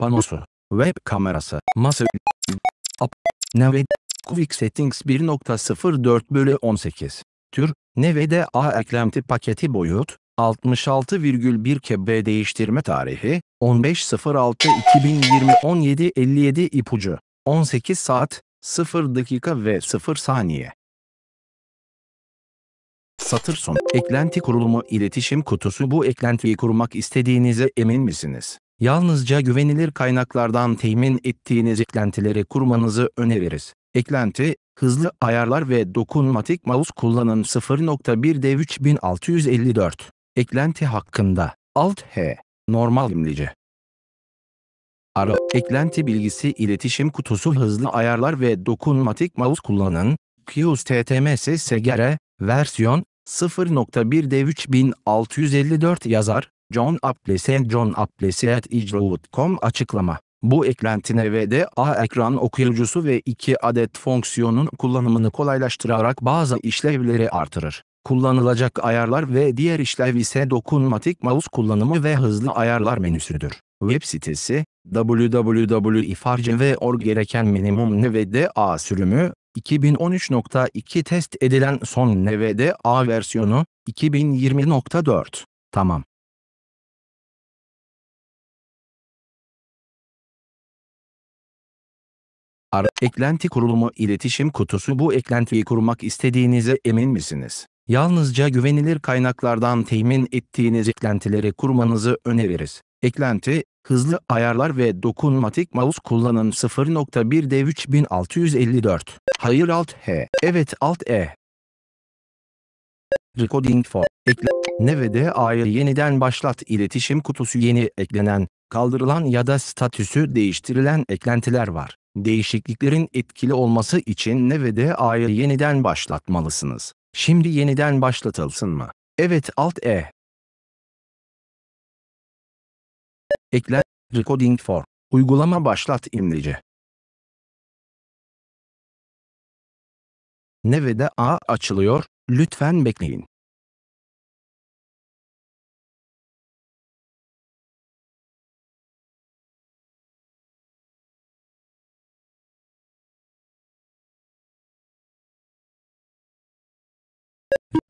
panosu, web kamerası, masa, app, Naved, Quick Settings 1.04 bölü 18, tür, Nevede A eklenti paketi boyut, 66,1 KB değiştirme tarihi, 15.06.2020 17.57 ipucu, 18 saat, 0 dakika ve 0 saniye. Satır son. Eklenti kurulumu iletişim kutusu bu eklentiyi kurmak istediğinize emin misiniz? Yalnızca güvenilir kaynaklardan temin ettiğiniz eklentileri kurmanızı öneririz. Eklenti, hızlı ayarlar ve dokunmatik mouse kullanın 0.1 0.1'de 3654. Eklenti hakkında. Alt H. Normal imlice. Ara. Eklenti bilgisi iletişim kutusu hızlı ayarlar ve dokunmatik mouse kullanın. Qs TTMS SGR e, versiyon 0.1 de 3654 yazar, John Appleseed John Appleseed icroot.com açıklama. Bu eklentine ve de A ekran okuyucusu ve iki adet fonksiyonun kullanımını kolaylaştırarak bazı işlevleri artırır. Kullanılacak ayarlar ve diğer işlev ise dokunmatik mouse kullanımı ve hızlı ayarlar menüsüdür. Web sitesi www.ifarce.org gereken minimum ve de A sürümü 2013.2 test edilen son NVDA A versiyonu 2020.4. Tamam. Ar eklenti kurulumu iletişim kutusu bu eklentiyi kurmak istediğinize emin misiniz? Yalnızca güvenilir kaynaklardan temin ettiğiniz eklentileri kurmanızı öneririz. Eklenti, Hızlı ayarlar ve dokunmatik mouse kullanın 0.1 0.1'de 3654. Hayır alt H. Evet alt E. Recording for. Ekle. Nevede A'yı yeniden başlat. İletişim kutusu yeni eklenen, kaldırılan ya da statüsü değiştirilen eklentiler var. Değişikliklerin etkili olması için Nevede A'yı yeniden başlatmalısınız. Şimdi yeniden başlatılsın mı? Evet alt E. Ekle, Recording for. Uygulama başlat İmlece. Nevede A açılıyor, lütfen bekleyin.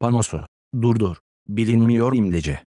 Panosu. Durdur. Bilinmiyor imlece.